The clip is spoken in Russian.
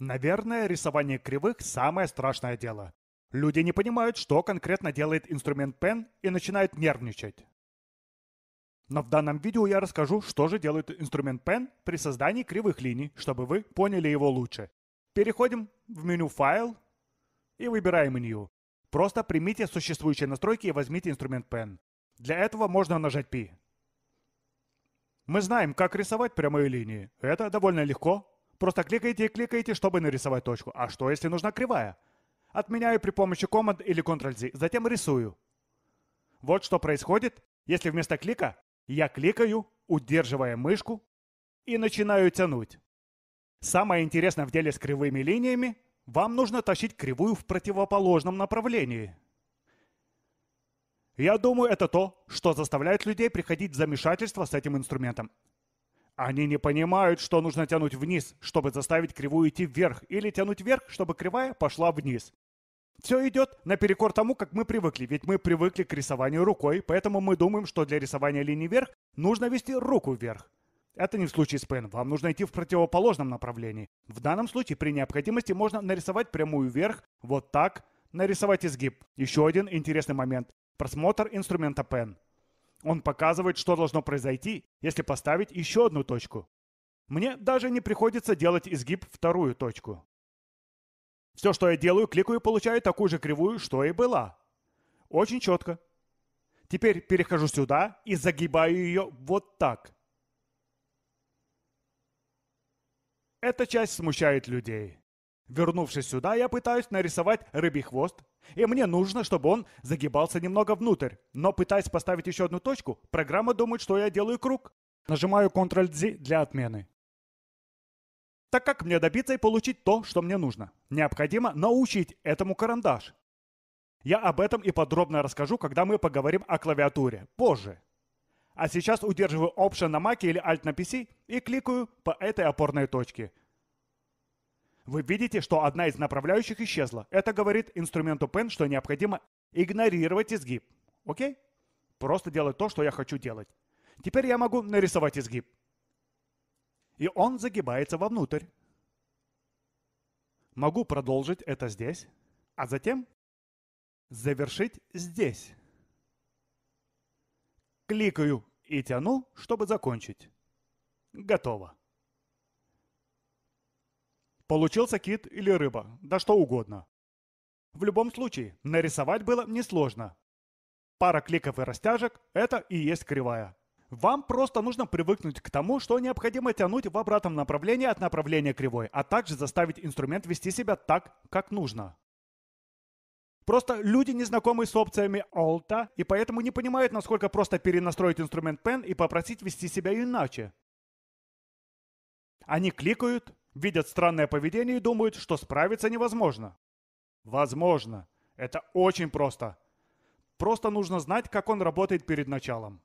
Наверное, рисование кривых – самое страшное дело. Люди не понимают, что конкретно делает инструмент Pen и начинают нервничать. Но в данном видео я расскажу, что же делает инструмент Pen при создании кривых линий, чтобы вы поняли его лучше. Переходим в меню «Файл» и выбираем New. Просто примите существующие настройки и возьмите инструмент Pen. Для этого можно нажать P. Мы знаем, как рисовать прямые линии. Это довольно легко, Просто кликаете и кликаете, чтобы нарисовать точку. А что, если нужна кривая? Отменяю при помощи команд или Ctrl-Z, затем рисую. Вот что происходит, если вместо клика я кликаю, удерживая мышку, и начинаю тянуть. Самое интересное в деле с кривыми линиями – вам нужно тащить кривую в противоположном направлении. Я думаю, это то, что заставляет людей приходить в замешательство с этим инструментом. Они не понимают, что нужно тянуть вниз, чтобы заставить кривую идти вверх, или тянуть вверх, чтобы кривая пошла вниз. Все идет наперекор тому, как мы привыкли, ведь мы привыкли к рисованию рукой, поэтому мы думаем, что для рисования линии вверх нужно вести руку вверх. Это не в случае с пен, вам нужно идти в противоположном направлении. В данном случае при необходимости можно нарисовать прямую вверх, вот так, нарисовать изгиб. Еще один интересный момент. Просмотр инструмента пен. Он показывает, что должно произойти, если поставить еще одну точку. Мне даже не приходится делать изгиб вторую точку. Все, что я делаю, кликаю и получаю такую же кривую, что и была. Очень четко. Теперь перехожу сюда и загибаю ее вот так. Эта часть смущает людей. Вернувшись сюда, я пытаюсь нарисовать рыбий хвост, и мне нужно, чтобы он загибался немного внутрь. Но пытаясь поставить еще одну точку, программа думает, что я делаю круг. Нажимаю Ctrl-Z для отмены. Так как мне добиться и получить то, что мне нужно? Необходимо научить этому карандаш. Я об этом и подробно расскажу, когда мы поговорим о клавиатуре. Позже. А сейчас удерживаю Option на Mac или Alt на PC и кликаю по этой опорной точке. Вы видите, что одна из направляющих исчезла. Это говорит инструменту Pen, что необходимо игнорировать изгиб. Окей? Просто делать то, что я хочу делать. Теперь я могу нарисовать изгиб. И он загибается вовнутрь. Могу продолжить это здесь, а затем завершить здесь. Кликаю и тяну, чтобы закончить. Готово. Получился кит или рыба, да что угодно. В любом случае, нарисовать было несложно. Пара кликов и растяжек – это и есть кривая. Вам просто нужно привыкнуть к тому, что необходимо тянуть в обратном направлении от направления кривой, а также заставить инструмент вести себя так, как нужно. Просто люди не знакомы с опциями Alt и поэтому не понимают, насколько просто перенастроить инструмент Pen и попросить вести себя иначе. Они кликают, видят странное поведение и думают, что справиться невозможно. Возможно. Это очень просто. Просто нужно знать, как он работает перед началом.